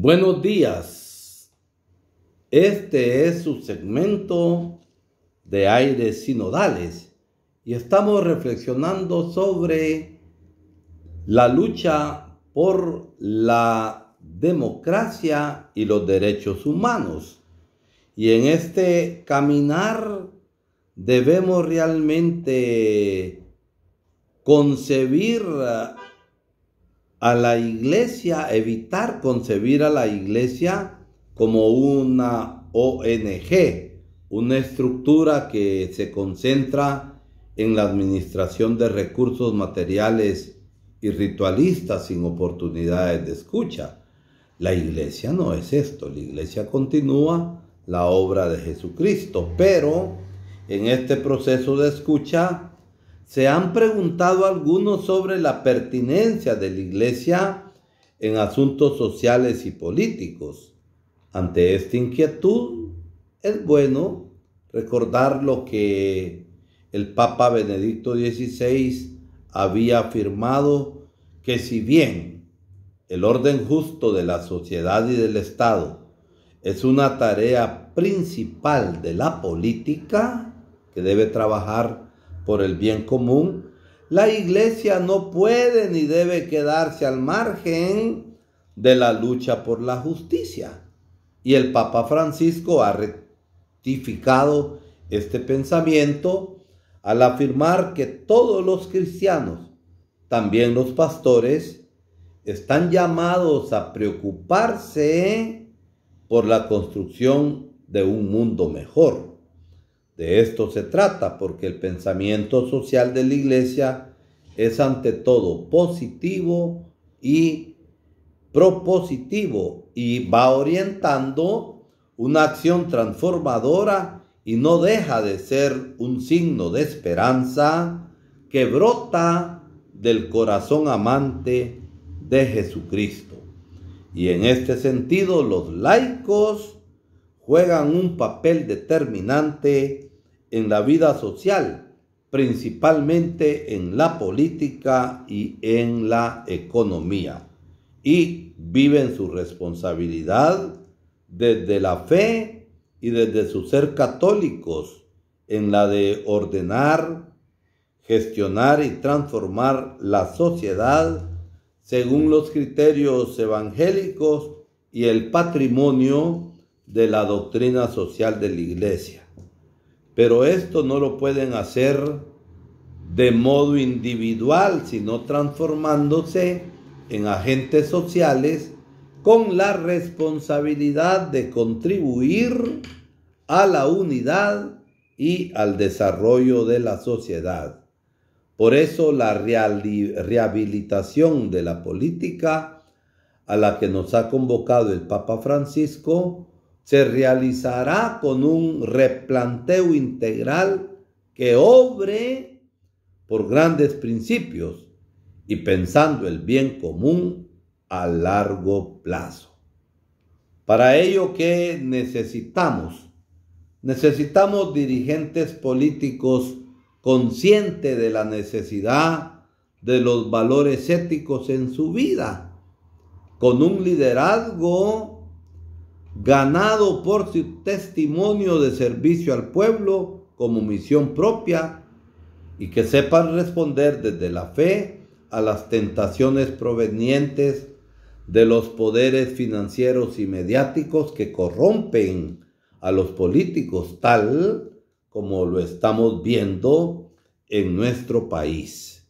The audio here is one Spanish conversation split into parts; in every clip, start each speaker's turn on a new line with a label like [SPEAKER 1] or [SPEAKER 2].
[SPEAKER 1] Buenos días. Este es su segmento de aires sinodales y estamos reflexionando sobre la lucha por la democracia y los derechos humanos. Y en este caminar debemos realmente concebir a la iglesia, evitar concebir a la iglesia como una ONG, una estructura que se concentra en la administración de recursos materiales y ritualistas sin oportunidades de escucha. La iglesia no es esto, la iglesia continúa la obra de Jesucristo, pero en este proceso de escucha ¿Se han preguntado algunos sobre la pertinencia de la Iglesia en asuntos sociales y políticos? Ante esta inquietud, es bueno recordar lo que el Papa Benedicto XVI había afirmado, que si bien el orden justo de la sociedad y del Estado es una tarea principal de la política que debe trabajar por el bien común, la iglesia no puede ni debe quedarse al margen de la lucha por la justicia. Y el Papa Francisco ha rectificado este pensamiento al afirmar que todos los cristianos, también los pastores, están llamados a preocuparse por la construcción de un mundo mejor. De esto se trata porque el pensamiento social de la iglesia es ante todo positivo y propositivo y va orientando una acción transformadora y no deja de ser un signo de esperanza que brota del corazón amante de Jesucristo. Y en este sentido los laicos juegan un papel determinante en la vida social, principalmente en la política y en la economía, y viven su responsabilidad desde la fe y desde su ser católicos, en la de ordenar, gestionar y transformar la sociedad según los criterios evangélicos y el patrimonio de la doctrina social de la Iglesia. Pero esto no lo pueden hacer de modo individual, sino transformándose en agentes sociales con la responsabilidad de contribuir a la unidad y al desarrollo de la sociedad. Por eso la rehabilitación de la política a la que nos ha convocado el Papa Francisco se realizará con un replanteo integral que obre por grandes principios y pensando el bien común a largo plazo. Para ello, ¿qué necesitamos? Necesitamos dirigentes políticos conscientes de la necesidad de los valores éticos en su vida, con un liderazgo ganado por su testimonio de servicio al pueblo como misión propia y que sepan responder desde la fe a las tentaciones provenientes de los poderes financieros y mediáticos que corrompen a los políticos, tal como lo estamos viendo en nuestro país.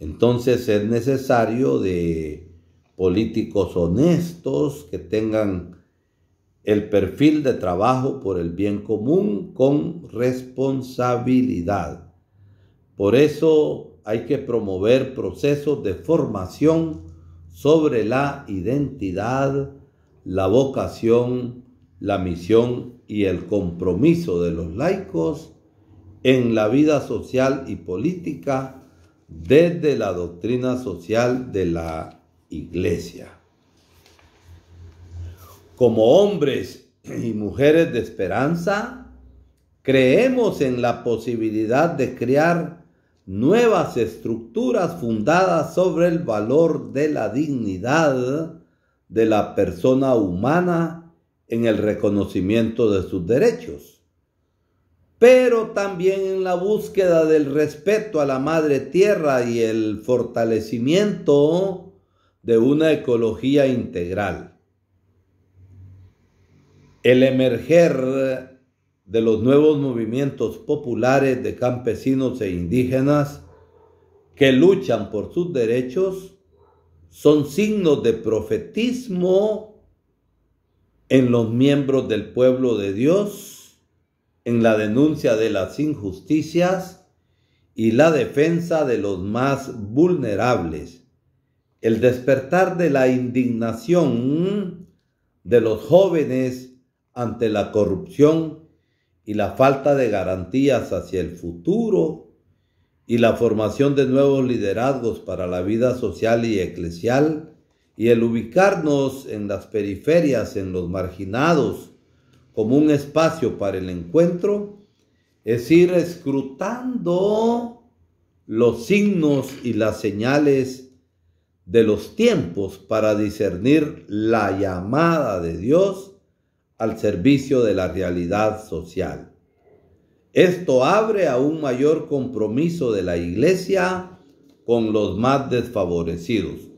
[SPEAKER 1] Entonces es necesario de políticos honestos que tengan el perfil de trabajo por el bien común con responsabilidad. Por eso hay que promover procesos de formación sobre la identidad, la vocación, la misión y el compromiso de los laicos en la vida social y política desde la doctrina social de la Iglesia como hombres y mujeres de esperanza, creemos en la posibilidad de crear nuevas estructuras fundadas sobre el valor de la dignidad de la persona humana en el reconocimiento de sus derechos, pero también en la búsqueda del respeto a la madre tierra y el fortalecimiento de una ecología integral. El emerger de los nuevos movimientos populares de campesinos e indígenas que luchan por sus derechos son signos de profetismo en los miembros del pueblo de Dios, en la denuncia de las injusticias y la defensa de los más vulnerables. El despertar de la indignación de los jóvenes ante la corrupción y la falta de garantías hacia el futuro y la formación de nuevos liderazgos para la vida social y eclesial y el ubicarnos en las periferias, en los marginados, como un espacio para el encuentro, es ir escrutando los signos y las señales de los tiempos para discernir la llamada de Dios al servicio de la realidad social. Esto abre a un mayor compromiso de la Iglesia con los más desfavorecidos.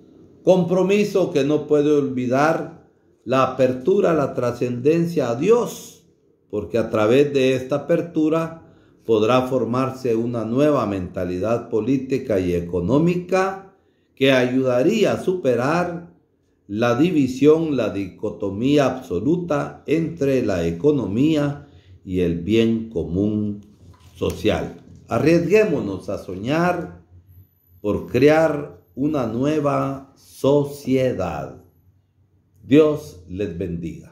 [SPEAKER 1] Compromiso que no puede olvidar la apertura la trascendencia a Dios, porque a través de esta apertura podrá formarse una nueva mentalidad política y económica que ayudaría a superar la división, la dicotomía absoluta entre la economía y el bien común social. Arriesguémonos a soñar por crear una nueva sociedad. Dios les bendiga.